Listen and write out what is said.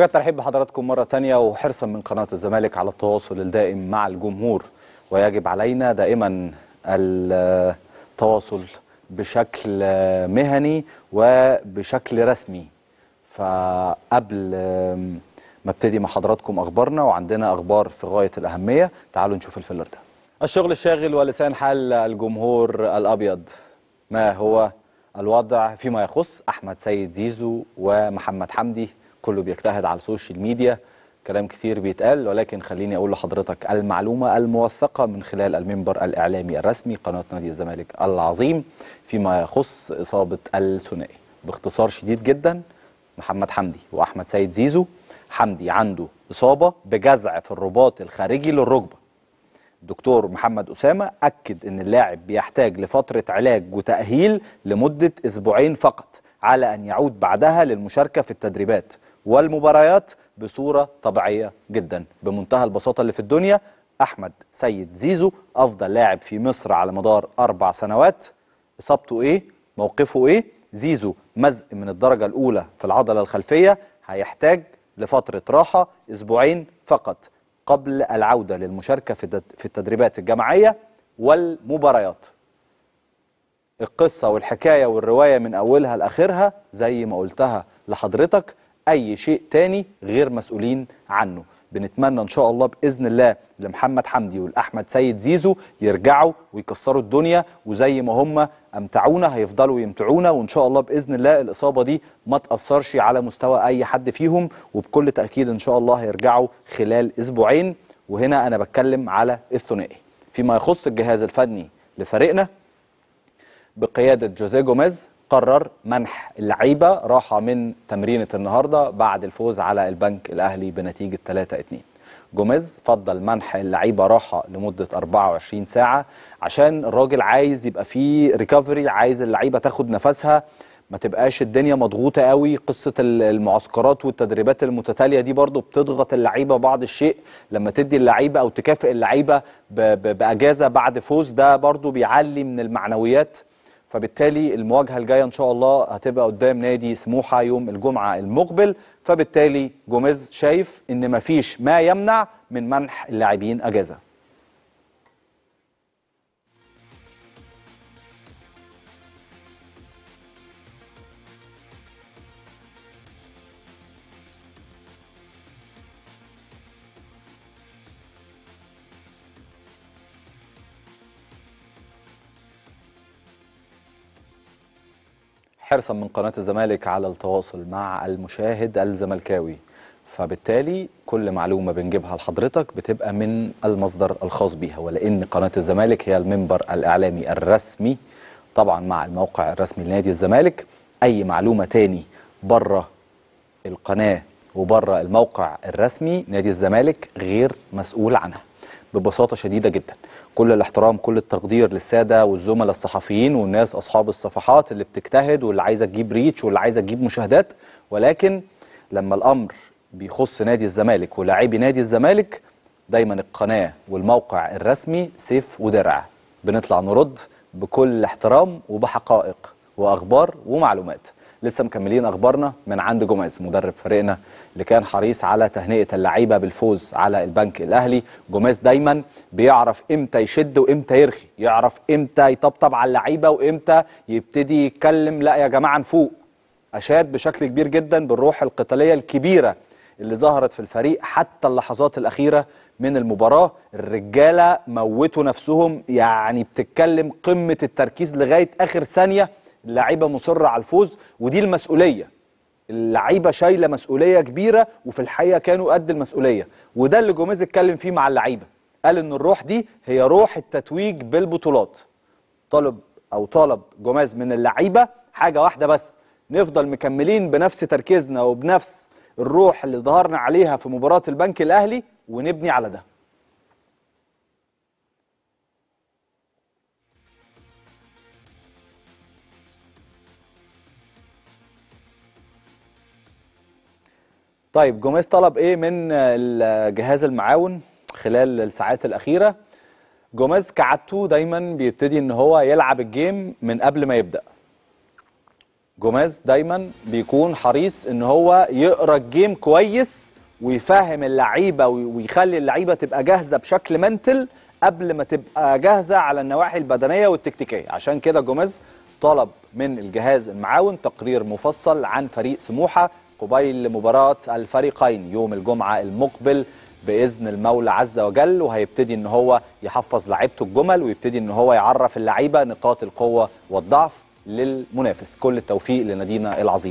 بجد ترحيب بحضراتكم مرة تانية وحرصا من قناة الزمالك على التواصل الدائم مع الجمهور ويجب علينا دائما التواصل بشكل مهني وبشكل رسمي فقبل ما ابتدي مع حضراتكم أخبارنا وعندنا أخبار في غاية الأهمية تعالوا نشوف الفيلر ده الشغل الشاغل ولسان حال الجمهور الأبيض ما هو الوضع فيما يخص أحمد سيد زيزو ومحمد حمدي كله بيجتهد على السوشيال ميديا كلام كتير بيتقال ولكن خليني اقول لحضرتك المعلومه الموثقه من خلال المنبر الاعلامي الرسمي قناه نادي الزمالك العظيم فيما يخص اصابه الثنائي باختصار شديد جدا محمد حمدي واحمد سيد زيزو حمدي عنده اصابه بجزع في الرباط الخارجي للركبه الدكتور محمد اسامه اكد ان اللاعب بيحتاج لفتره علاج وتاهيل لمده اسبوعين فقط على ان يعود بعدها للمشاركه في التدريبات والمباريات بصورة طبيعية جدا بمنتهى البساطة اللي في الدنيا أحمد سيد زيزو أفضل لاعب في مصر على مدار أربع سنوات إصابته إيه؟ موقفه إيه؟ زيزو مزق من الدرجة الأولى في العضلة الخلفية هيحتاج لفترة راحة أسبوعين فقط قبل العودة للمشاركة في التدريبات الجماعية والمباريات القصة والحكاية والرواية من أولها لآخرها زي ما قلتها لحضرتك أي شيء تاني غير مسؤولين عنه بنتمنى ان شاء الله باذن الله لمحمد حمدي ولاحمد سيد زيزو يرجعوا ويكسروا الدنيا وزي ما هم امتعونا هيفضلوا يمتعونا وان شاء الله باذن الله الاصابه دي ما تاثرش على مستوى اي حد فيهم وبكل تاكيد ان شاء الله هيرجعوا خلال اسبوعين وهنا انا بتكلم على الثنائي فيما يخص الجهاز الفني لفريقنا بقياده جوزيه جوميز قرر منح اللعيبه راحه من تمرينه النهارده بعد الفوز على البنك الاهلي بنتيجه 3 2 جوميز فضل منح اللعيبه راحه لمده 24 ساعه عشان الراجل عايز يبقى فيه ريكفري عايز اللعيبه تاخد نفسها ما تبقاش الدنيا مضغوطه قوي قصه المعسكرات والتدريبات المتتاليه دي برضو بتضغط اللعيبه بعض الشيء لما تدي اللعيبه او تكافئ اللعيبه باجازه بعد فوز ده برضو بيعلي من المعنويات فبالتالي المواجهه الجايه ان شاء الله هتبقى قدام نادي سموحه يوم الجمعه المقبل فبالتالي جوميز شايف ان مفيش ما يمنع من منح اللاعبين اجازه حرصا من قناة الزمالك على التواصل مع المشاهد الزملكاوي فبالتالي كل معلومة بنجيبها لحضرتك بتبقى من المصدر الخاص بيها ولأن قناة الزمالك هي المنبر الإعلامي الرسمي طبعا مع الموقع الرسمي لنادي الزمالك أي معلومة تاني بره القناة وبره الموقع الرسمي نادي الزمالك غير مسؤول عنها ببساطه شديده جدا كل الاحترام كل التقدير للساده والزملاء الصحفيين والناس اصحاب الصفحات اللي بتجتهد واللي عايزه تجيب ريتش واللي عايزه تجيب مشاهدات ولكن لما الامر بيخص نادي الزمالك ولاعبي نادي الزمالك دايما القناه والموقع الرسمي سيف ودرع بنطلع نرد بكل احترام وبحقائق واخبار ومعلومات لسه مكملين اخبارنا من عند جوميز مدرب فريقنا اللي كان حريص على تهنئه اللعيبه بالفوز على البنك الاهلي جوميز دايما بيعرف امتى يشد وامتى يرخي يعرف امتى يطبطب على اللعيبه وامتى يبتدي يتكلم لا يا جماعه نفوق اشاد بشكل كبير جدا بالروح القتاليه الكبيره اللي ظهرت في الفريق حتى اللحظات الاخيره من المباراه الرجاله موتوا نفسهم يعني بتتكلم قمه التركيز لغايه اخر ثانيه اللعيبه مصره على الفوز ودي المسؤوليه اللعيبه شايله مسؤوليه كبيره وفي الحقيقه كانوا قد المسؤوليه وده اللي جوميز اتكلم فيه مع اللعيبه قال ان الروح دي هي روح التتويج بالبطولات طلب او طلب جوميز من اللعيبه حاجه واحده بس نفضل مكملين بنفس تركيزنا وبنفس الروح اللي ظهرنا عليها في مباراه البنك الاهلي ونبني على ده طيب جوميز طلب ايه من الجهاز المعاون خلال الساعات الاخيره جوميز كعادته دايما بيبتدي ان هو يلعب الجيم من قبل ما يبدا جوميز دايما بيكون حريص ان هو يقرا الجيم كويس ويفهم اللعيبه ويخلي اللعيبه تبقى جاهزه بشكل منتل قبل ما تبقى جاهزه على النواحي البدنيه والتكتيكيه عشان كده جوميز طلب من الجهاز المعاون تقرير مفصل عن فريق سموحه قبيل مباراة الفريقين يوم الجمعة المقبل باذن المولى عز وجل وهيبتدي ان هو يحفظ لعيبته الجمل ويبتدي ان هو يعرف اللعيبه نقاط القوه والضعف للمنافس كل التوفيق لنادينا العظيم